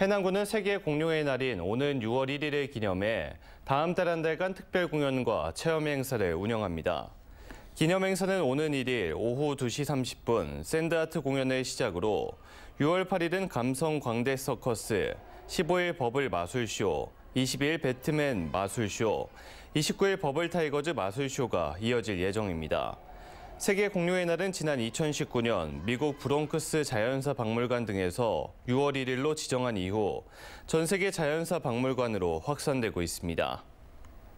해남군은 세계 공룡의 날인 오는 6월 1일을 기념해 다음 달 한 달간 특별 공연과 체험 행사를 운영합니다. 기념 행사는 오는 1일 오후 2시 30분 샌드아트 공연을 시작으로 6월 8일은 감성 광대 서커스, 15일 버블 마술쇼, 22일 배트맨 마술쇼, 29일 버블 타이거즈 마술쇼가 이어질 예정입니다. 세계 공룡의 날은 지난 2019년 미국 브롱크스 자연사 박물관 등에서 6월 1일로 지정한 이후 전 세계 자연사 박물관으로 확산되고 있습니다.